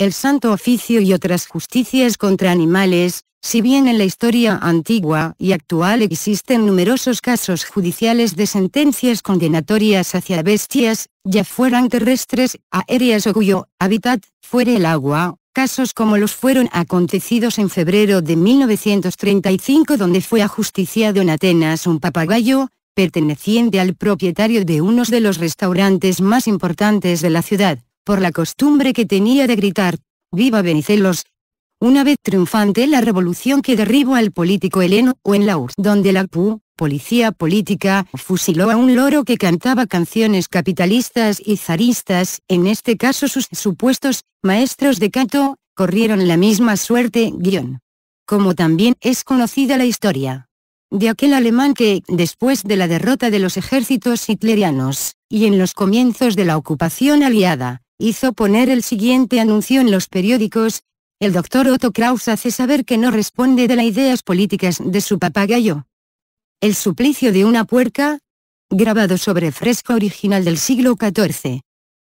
el santo oficio y otras justicias contra animales, si bien en la historia antigua y actual existen numerosos casos judiciales de sentencias condenatorias hacia bestias, ya fueran terrestres, aéreas o cuyo hábitat fuera el agua, casos como los fueron acontecidos en febrero de 1935 donde fue ajusticiado en Atenas un papagayo, perteneciente al propietario de unos de los restaurantes más importantes de la ciudad por la costumbre que tenía de gritar, ¡Viva venicelos, Una vez triunfante la revolución que derribó al político heleno o en URSS, donde la PU, policía política, fusiló a un loro que cantaba canciones capitalistas y zaristas, en este caso sus supuestos maestros de canto, corrieron la misma suerte, guión. Como también es conocida la historia de aquel alemán que, después de la derrota de los ejércitos hitlerianos, y en los comienzos de la ocupación aliada, hizo poner el siguiente anuncio en los periódicos, el doctor Otto Kraus hace saber que no responde de las ideas políticas de su papagayo. El suplicio de una puerca, grabado sobre fresco original del siglo XIV.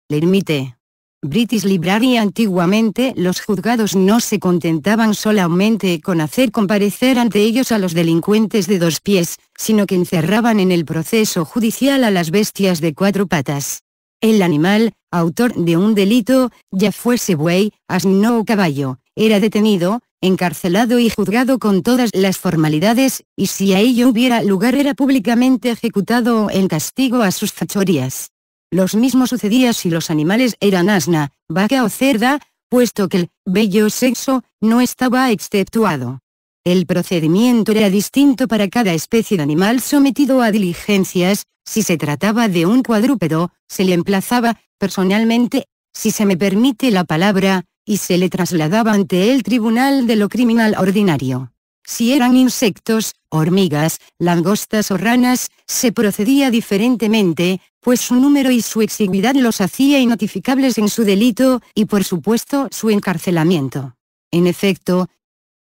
Le emite. British Library antiguamente los juzgados no se contentaban solamente con hacer comparecer ante ellos a los delincuentes de dos pies, sino que encerraban en el proceso judicial a las bestias de cuatro patas. El animal, autor de un delito, ya fuese buey, asno o caballo, era detenido, encarcelado y juzgado con todas las formalidades, y si a ello hubiera lugar era públicamente ejecutado en castigo a sus fachorías. Los mismos sucedía si los animales eran asna, vaca o cerda, puesto que el bello sexo no estaba exceptuado. El procedimiento era distinto para cada especie de animal sometido a diligencias, si se trataba de un cuadrúpedo, se le emplazaba, personalmente, si se me permite la palabra, y se le trasladaba ante el tribunal de lo criminal ordinario. Si eran insectos, hormigas, langostas o ranas, se procedía diferentemente, pues su número y su exiguidad los hacía innotificables en su delito, y por supuesto su encarcelamiento. En efecto,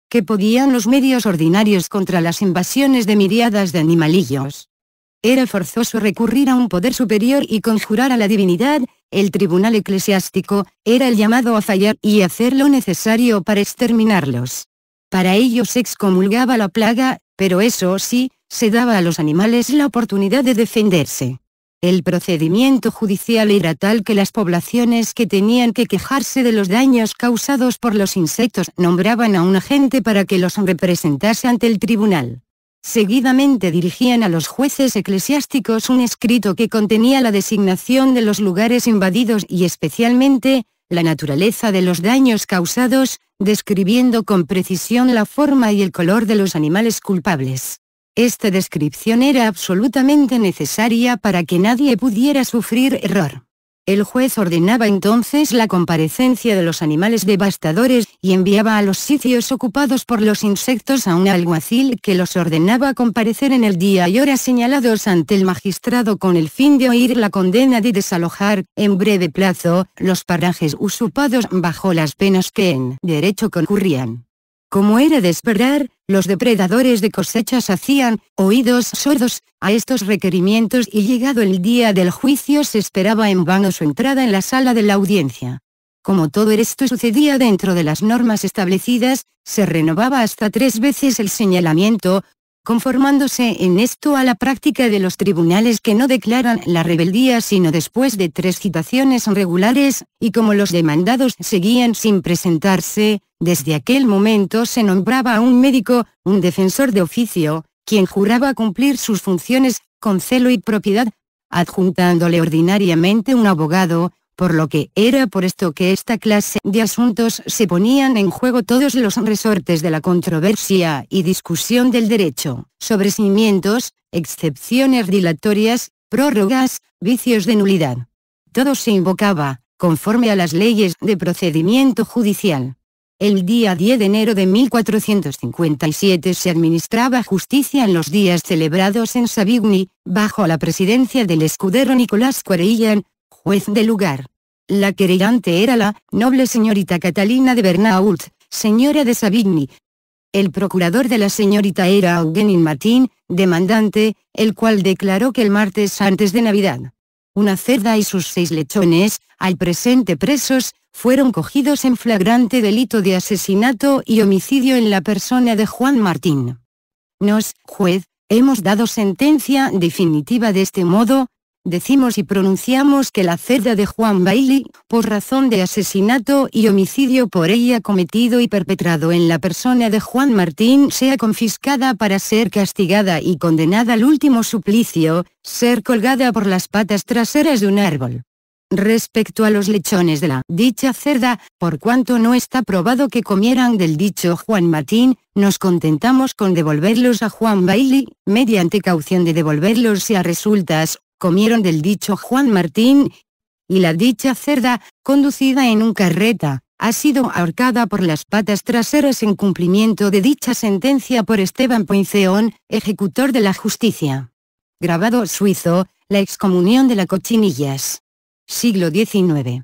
¿qué podían los medios ordinarios contra las invasiones de miriadas de animalillos? era forzoso recurrir a un poder superior y conjurar a la divinidad, el tribunal eclesiástico, era el llamado a fallar y hacer lo necesario para exterminarlos. Para ello se excomulgaba la plaga, pero eso sí, se daba a los animales la oportunidad de defenderse. El procedimiento judicial era tal que las poblaciones que tenían que quejarse de los daños causados por los insectos nombraban a un agente para que los representase ante el tribunal. Seguidamente dirigían a los jueces eclesiásticos un escrito que contenía la designación de los lugares invadidos y especialmente, la naturaleza de los daños causados, describiendo con precisión la forma y el color de los animales culpables. Esta descripción era absolutamente necesaria para que nadie pudiera sufrir error. El juez ordenaba entonces la comparecencia de los animales devastadores, y enviaba a los sitios ocupados por los insectos a un alguacil que los ordenaba comparecer en el día y hora señalados ante el magistrado con el fin de oír la condena de desalojar, en breve plazo, los parajes usurpados bajo las penas que en derecho concurrían. Como era de esperar, los depredadores de cosechas hacían oídos sordos a estos requerimientos y llegado el día del juicio se esperaba en vano su entrada en la sala de la audiencia. Como todo esto sucedía dentro de las normas establecidas, se renovaba hasta tres veces el señalamiento, conformándose en esto a la práctica de los tribunales que no declaran la rebeldía sino después de tres citaciones regulares, y como los demandados seguían sin presentarse, desde aquel momento se nombraba a un médico, un defensor de oficio, quien juraba cumplir sus funciones, con celo y propiedad, adjuntándole ordinariamente un abogado, por lo que era por esto que esta clase de asuntos se ponían en juego todos los resortes de la controversia y discusión del derecho, sobre excepciones dilatorias, prórrogas, vicios de nulidad. Todo se invocaba, conforme a las leyes de procedimiento judicial. El día 10 de enero de 1457 se administraba justicia en los días celebrados en Savigny, bajo la presidencia del escudero Nicolás Cuarellán, juez de lugar. La querellante era la noble señorita Catalina de Bernault, señora de Savigny. El procurador de la señorita era Eugenin Martín, demandante, el cual declaró que el martes antes de Navidad. Una cerda y sus seis lechones, al presente presos, fueron cogidos en flagrante delito de asesinato y homicidio en la persona de Juan Martín. Nos, juez, hemos dado sentencia definitiva de este modo, decimos y pronunciamos que la cerda de Juan Bailey, por razón de asesinato y homicidio por ella cometido y perpetrado en la persona de Juan Martín sea confiscada para ser castigada y condenada al último suplicio, ser colgada por las patas traseras de un árbol. Respecto a los lechones de la dicha cerda, por cuanto no está probado que comieran del dicho Juan Martín, nos contentamos con devolverlos a Juan Bailey, mediante caución de devolverlos si a resultas comieron del dicho Juan Martín, y la dicha cerda, conducida en un carreta, ha sido ahorcada por las patas traseras en cumplimiento de dicha sentencia por Esteban Poinceón, ejecutor de la justicia. Grabado suizo, La excomunión de la cochinillas. Siglo XIX.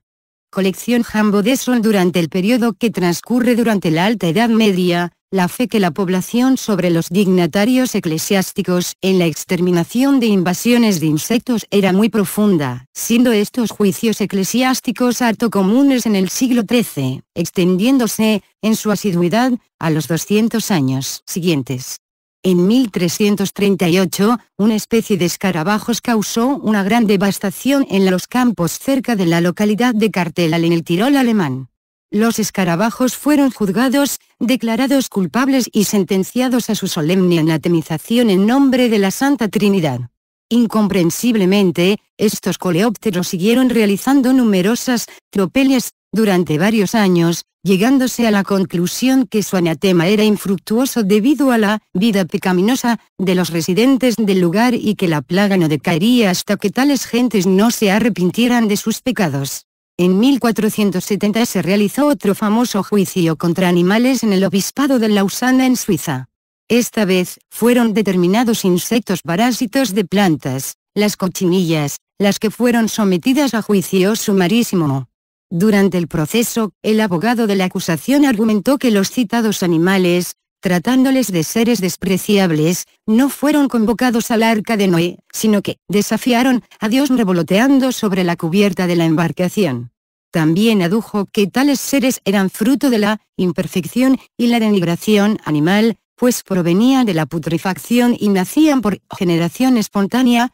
Colección Jambo de durante el periodo que transcurre durante la Alta Edad Media, la fe que la población sobre los dignatarios eclesiásticos en la exterminación de invasiones de insectos era muy profunda, siendo estos juicios eclesiásticos harto comunes en el siglo XIII, extendiéndose, en su asiduidad, a los 200 años siguientes. En 1338, una especie de escarabajos causó una gran devastación en los campos cerca de la localidad de Cartelal en el Tirol alemán. Los escarabajos fueron juzgados, declarados culpables y sentenciados a su solemne anatemización en nombre de la Santa Trinidad. Incomprensiblemente, estos coleópteros siguieron realizando numerosas tropelias durante varios años, llegándose a la conclusión que su anatema era infructuoso debido a la vida pecaminosa de los residentes del lugar y que la plaga no decaería hasta que tales gentes no se arrepintieran de sus pecados. En 1470 se realizó otro famoso juicio contra animales en el obispado de Lausana en Suiza. Esta vez, fueron determinados insectos parásitos de plantas, las cochinillas, las que fueron sometidas a juicio sumarísimo. Durante el proceso, el abogado de la acusación argumentó que los citados animales, tratándoles de seres despreciables, no fueron convocados al arca de Noé, sino que desafiaron a Dios revoloteando sobre la cubierta de la embarcación. También adujo que tales seres eran fruto de la imperfección y la denigración animal, pues provenían de la putrefacción y nacían por generación espontánea,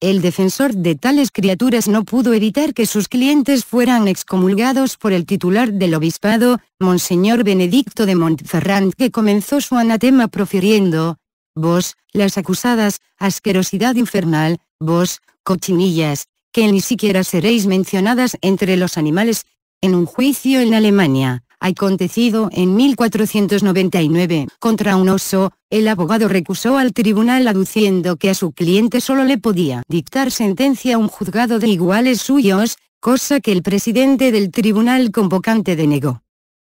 el defensor de tales criaturas no pudo evitar que sus clientes fueran excomulgados por el titular del obispado, Monseñor Benedicto de Montferrand que comenzó su anatema profiriendo, vos, las acusadas, asquerosidad infernal, vos, cochinillas, que ni siquiera seréis mencionadas entre los animales, en un juicio en Alemania acontecido en 1499 contra un oso, el abogado recusó al tribunal aduciendo que a su cliente solo le podía dictar sentencia a un juzgado de iguales suyos, cosa que el presidente del tribunal convocante denegó.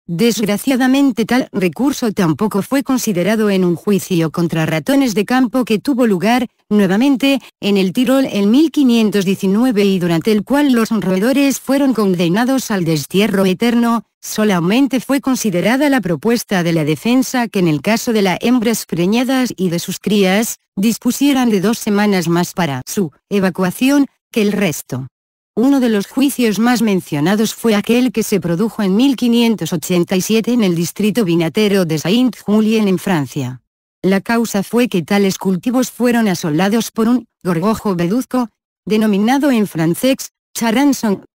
Desgraciadamente tal recurso tampoco fue considerado en un juicio contra ratones de campo que tuvo lugar, nuevamente, en el Tirol en 1519 y durante el cual los roedores fueron condenados al destierro eterno, solamente fue considerada la propuesta de la defensa que en el caso de las hembras preñadas y de sus crías, dispusieran de dos semanas más para su evacuación, que el resto. Uno de los juicios más mencionados fue aquel que se produjo en 1587 en el distrito vinatero de Saint-Julien en Francia. La causa fue que tales cultivos fueron asolados por un gorgojo veduzco, denominado en francés, charanson.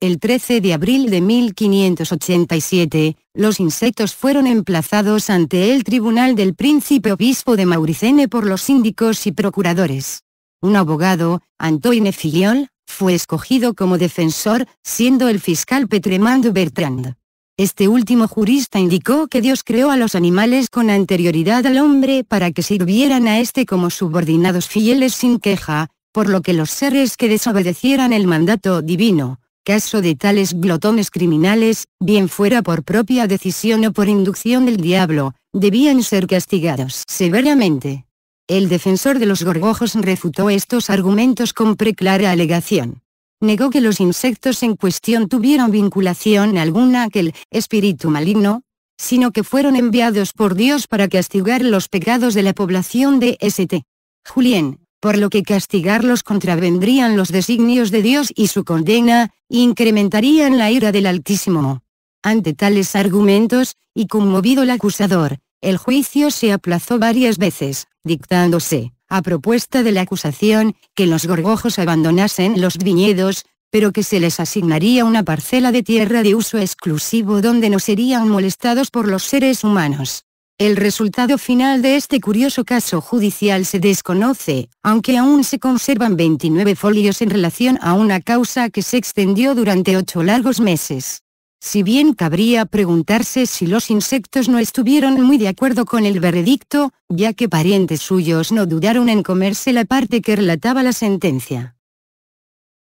El 13 de abril de 1587, los insectos fueron emplazados ante el tribunal del príncipe obispo de Mauricene por los síndicos y procuradores. Un abogado, Antoine Filiol, fue escogido como defensor, siendo el fiscal Petremando Bertrand. Este último jurista indicó que Dios creó a los animales con anterioridad al hombre para que sirvieran a este como subordinados fieles sin queja, por lo que los seres que desobedecieran el mandato divino, caso de tales glotones criminales, bien fuera por propia decisión o por inducción del diablo, debían ser castigados severamente. El defensor de los gorgojos refutó estos argumentos con preclara alegación. Negó que los insectos en cuestión tuvieron vinculación alguna a el espíritu maligno, sino que fueron enviados por Dios para castigar los pecados de la población de St. Julien, por lo que castigarlos contravendrían los designios de Dios y su condena, incrementarían la ira del Altísimo. Ante tales argumentos, y conmovido el acusador, el juicio se aplazó varias veces, dictándose, a propuesta de la acusación, que los gorgojos abandonasen los viñedos, pero que se les asignaría una parcela de tierra de uso exclusivo donde no serían molestados por los seres humanos. El resultado final de este curioso caso judicial se desconoce, aunque aún se conservan 29 folios en relación a una causa que se extendió durante ocho largos meses si bien cabría preguntarse si los insectos no estuvieron muy de acuerdo con el veredicto, ya que parientes suyos no dudaron en comerse la parte que relataba la sentencia.